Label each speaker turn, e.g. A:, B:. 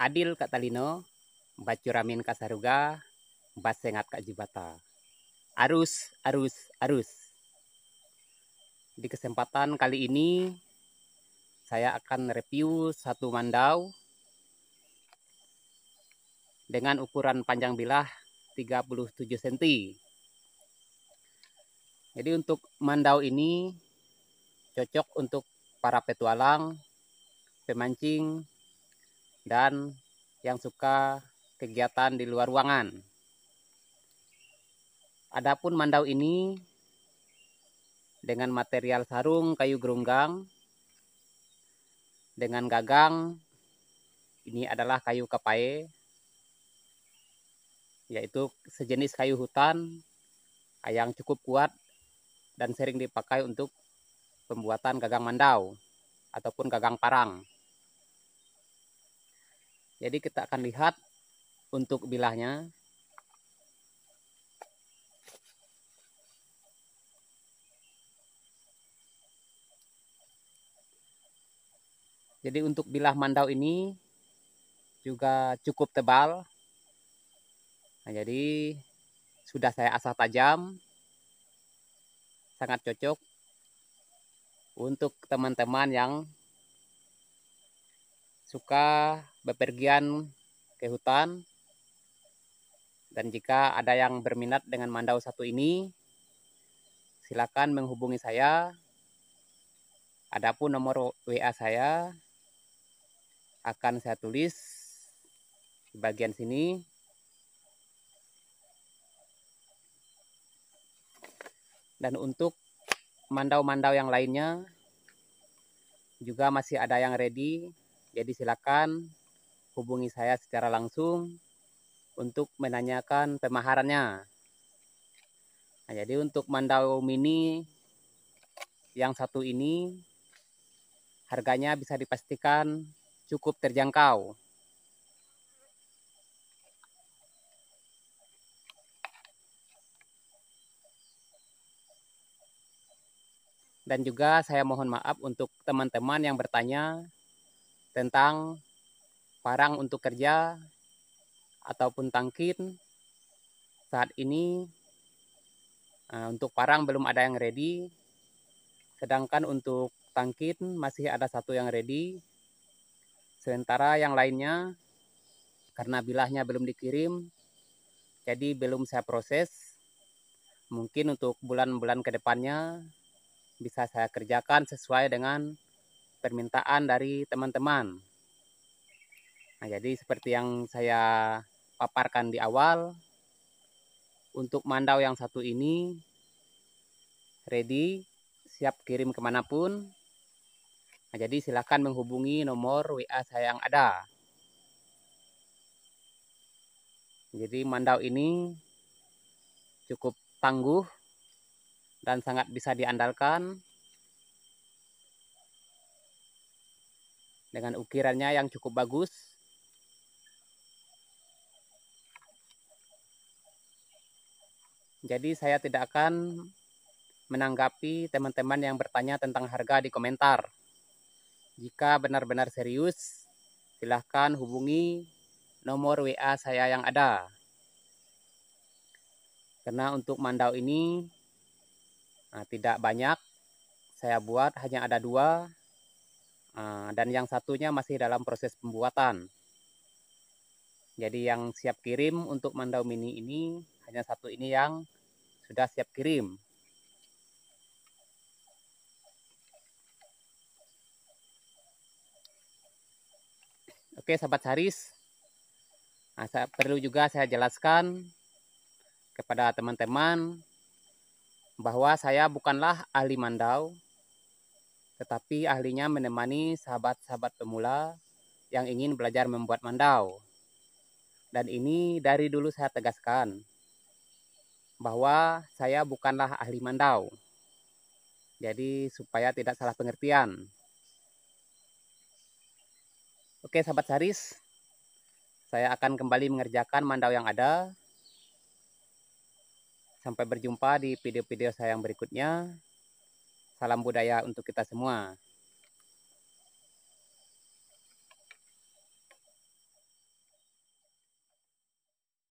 A: Adil Kak Talino, Bacuramin Kak Saruga, Basengat Kak Jibata. Arus, arus, arus. Di kesempatan kali ini, saya akan review satu mandau dengan ukuran panjang bilah 37 cm. Jadi untuk mandau ini cocok untuk para petualang, pemancing, dan yang suka kegiatan di luar ruangan. Adapun mandau ini dengan material sarung kayu gerunggang dengan gagang ini adalah kayu kapae yaitu sejenis kayu hutan yang cukup kuat dan sering dipakai untuk pembuatan gagang mandau ataupun gagang parang. Jadi kita akan lihat untuk bilahnya. Jadi untuk bilah mandau ini juga cukup tebal. Nah, jadi sudah saya asah tajam. Sangat cocok untuk teman-teman yang suka bepergian ke hutan. Dan jika ada yang berminat dengan mandau satu ini, silakan menghubungi saya. Adapun nomor WA saya akan saya tulis di bagian sini. Dan untuk mandau-mandau yang lainnya juga masih ada yang ready jadi silakan hubungi saya secara langsung untuk menanyakan pemaharannya. Nah, jadi untuk mandau mini yang satu ini harganya bisa dipastikan cukup terjangkau. Dan juga saya mohon maaf untuk teman-teman yang bertanya tentang parang untuk kerja ataupun tangkin saat ini eh, untuk parang belum ada yang ready sedangkan untuk tangkin masih ada satu yang ready sementara yang lainnya karena bilahnya belum dikirim jadi belum saya proses mungkin untuk bulan-bulan kedepannya bisa saya kerjakan sesuai dengan permintaan dari teman-teman. Nah, jadi seperti yang saya paparkan di awal, untuk mandau yang satu ini, ready, siap kirim kemanapun. Nah, jadi silahkan menghubungi nomor WA saya yang ada. Jadi mandau ini cukup tangguh dan sangat bisa diandalkan dengan ukirannya yang cukup bagus. Jadi saya tidak akan menanggapi teman-teman yang bertanya tentang harga di komentar. Jika benar-benar serius, silahkan hubungi nomor WA saya yang ada. Karena untuk mandau ini nah, tidak banyak, saya buat hanya ada dua, Ah, dan yang satunya masih dalam proses pembuatan. Jadi yang siap kirim untuk mandau mini ini hanya satu ini yang sudah siap kirim. Oke, sahabat Haris. Nah, saya perlu juga saya jelaskan kepada teman-teman bahwa saya bukanlah ahli mandau, tetapi ahlinya menemani sahabat-sahabat pemula yang ingin belajar membuat mandau. Dan ini dari dulu saya tegaskan bahwa saya bukanlah ahli mandau. Jadi supaya tidak salah pengertian. Oke sahabat Saris, saya akan kembali mengerjakan mandau yang ada. Sampai berjumpa di video-video saya yang berikutnya. Salam budaya untuk kita semua.